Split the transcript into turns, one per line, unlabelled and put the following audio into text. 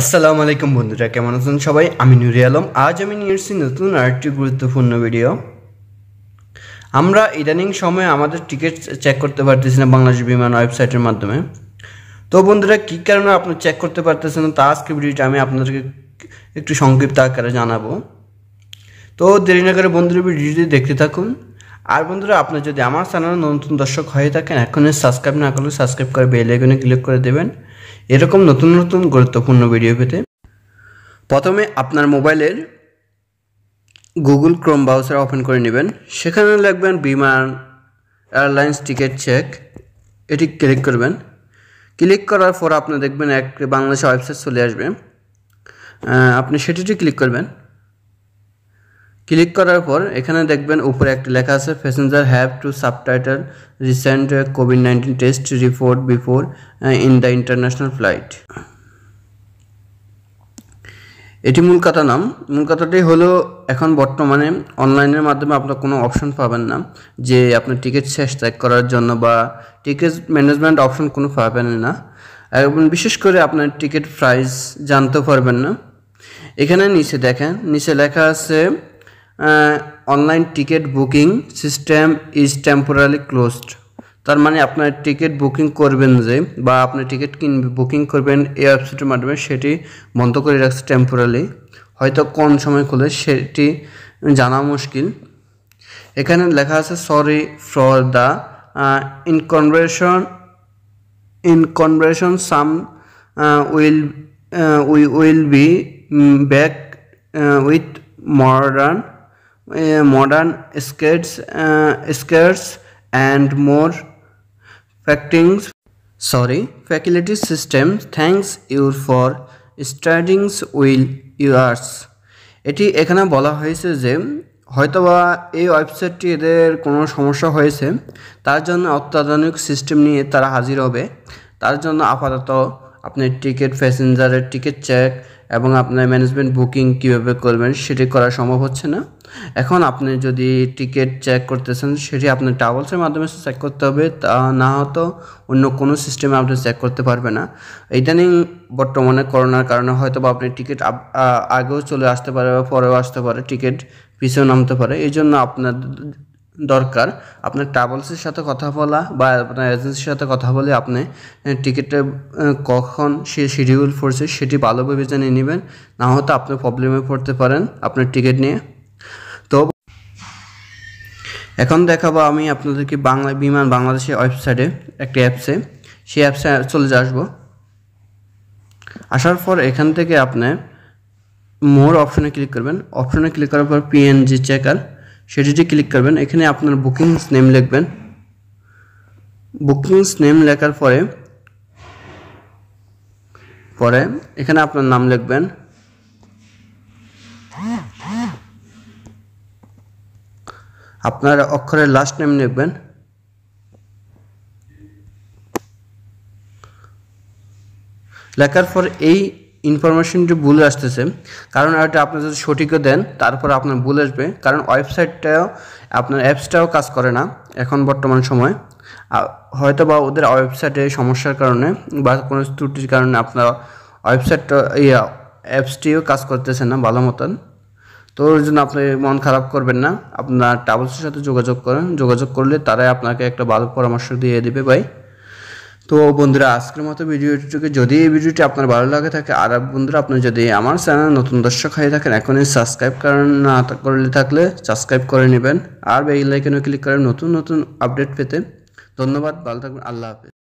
আসসালামু আলাইকুম বন্ধুরা কেমন আছেন সবাই আমি নুরি আলম আজ আমি নিয়ে এসেছি নতুন আরেকটি গুরুত্বপূর্ণ ভিডিও আমরা ইদানিং সময়ে আমাদের টিকিট চেক করতে পারতেছি না বাংলাদেশ বিমান ওয়েবসাইটের মাধ্যমে তো বন্ধুরা কী কারণে আপনার চেক করতে পারতেছেন না তা আজকে ভিডিওটা আমি আপনাদেরকে একটু সংক্ষিপ্ত আকারে জানাবো তো দেরি না করে বন্ধুরা ভিডিওটি দেখতে থাকুন আর বন্ধুরা আপনার যদি আমার চ্যানেলে নতুন দর্শক হয়ে থাকেন এখনই সাবস্ক্রাইব না করলে সাবস্ক্রাইব করে বেল আইকনে ক্লিক করে দেবেন এরকম নতুন নতুন গুরুত্বপূর্ণ ভিডিও পেতে প্রথমে আপনার মোবাইলের গুগল ক্রোম ব্রাউজার ওপেন করে নেবেন সেখানে লিখবেন বিমান এয়ারলাইন্স টিকিট চেক এটি ক্লিক করবেন ক্লিক করার পর আপনি দেখবেন এক বাংলাদেশের ওয়েবসাইট চলে আসবে আপনি সেটিটি ক্লিক করবেন ক্লিক করার পর এখানে দেখবেন উপরে একটি লেখা আছে passenger have to subtitle recent COVID nineteen test report before in the international flight এটি মূল কথা নাম মূল কথাটি হলো এখন বর্তমানে অনলাইনের মাধ্যমে আপনার কোনো অপশন পাবেন না যে আপনার টিকিট শেষ ত্যাগ করার জন্য বা টিকিট ম্যানেজমেন্ট অপশন কোনো পাবেন না এবং বিশেষ করে আপনার টিকিট প্রাইস জানতে পারবেন না এখানে নিচে দেখেন নিচে লেখা আছে online ticket booking system is temporary closed তার মানে আপনার টিকিট বুকিং করবেন যে বা আপনি টিকিট কিনবে বুকিং করবেন এই ওয়েবসাইটের মাধ্যমে সেটি বন্ধ করে রাখছে টেম্পোরারি হয়তো কোন সময় খুলে সেটি জানা মুশকিল এখানে লেখা আছে sorry for the inconvenience inconvenience some will we will be back with modern modern skates, skates and more factings sorry faculty system thanks you for studying will yours এটি এখানে বলা হয়েছে যে হয়তোবা এই ওয়েবসাইটটি এদের কোনো সমস্যা হয়েছে তার জন্য অত্যাধুনিক সিস্টেম নিয়ে তারা হাজির হবে তার জন্য আপাতত আপনার টিকিট প্যাসেঞ্জারের টিকিট চেক এবং আপনার ম্যানেজমেন্ট বুকিং কীভাবে করবেন সেটি করা সম্ভব হচ্ছে না এখন আপনি যদি টিকিট চেক করতেছেন সেটি আপনার ট্রাভেলসের মাধ্যমে চেক করতে হবে তা না হয়তো অন্য কোনো সিস্টেমে আপনি চেক করতে পারবে না ইদানিং বর্তমানে করোনার কারণে হয়তো বা আপনি টিকিট আগেও চলে আসতে পারে বা পরেও আসতে পারে টিকিট পিছিয়েও নামতে পারে এই জন্য আপনার দরকার আপনার ট্রাভেলসের সাথে কথা বলা বা আপনার এজেন্সির সাথে কথা বলে আপনি টিকিটে কখন সে শিডিউল পড়ছে সেটি ভালোভাবে জেনে নেবেন না হয়তো আপনি প্রবলেমে পড়তে পারেন আপনার টিকিট নিয়ে এখন দেখাবো আমি আপনাদেরকে বাংলা বিমান বাংলাদেশের ওয়েবসাইটে একটি অ্যাপসে সেই অ্যাপসে চলে আসবো আসার পর এখান থেকে আপনি মোর অপশনে ক্লিক করবেন অপশনে ক্লিক করার পর পিএনজি চেকার সেটিতে ক্লিক করবেন এখানে আপনার বুকিংস নেম লিখবেন বুকিংস নেম লেখার পরে পরে এখানে আপনার নাম লিখবেন আপনার অক্ষরের লাস্ট নেম লিখবেন লেখার পর এই ইনফরমেশনটি ভুল আসতেছে কারণ এটা আপনি যদি সঠিকও দেন তারপর আপনার ভুল আসবে কারণ ওয়েবসাইটটাও আপনার অ্যাপসটাও কাজ করে না এখন বর্তমান সময় হয়তো বা ওদের ওয়েবসাইটে সমস্যার কারণে বা কোনো ত্রুটির কারণে আপনার ওয়েবসাইটটা ইয়া অ্যাপসটিও কাজ করতেছে না ভালো মতন তো ওর জন্য আপনি মন খারাপ করবেন না আপনার ট্রাভেলসের সাথে যোগাযোগ করেন যোগাযোগ করলে তারাই আপনাকে একটা ভালো পরামর্শ দিয়ে দেবে ভাই তো বন্ধুরা আজকের মতো ভিডিওটিকে যদি এই ভিডিওটি আপনার ভালো লাগে থাকে আর বন্ধুরা আপনি যদি আমার চ্যানেল নতুন দর্শক হয়ে থাকেন এখনই সাবস্ক্রাইব করেন না করলে থাকলে সাবস্ক্রাইব করে নেবেন আর বেল আইকনে ক্লিক করেন নতুন নতুন আপডেট পেতে ধন্যবাদ ভালো থাকবেন আল্লাহ হাফেজ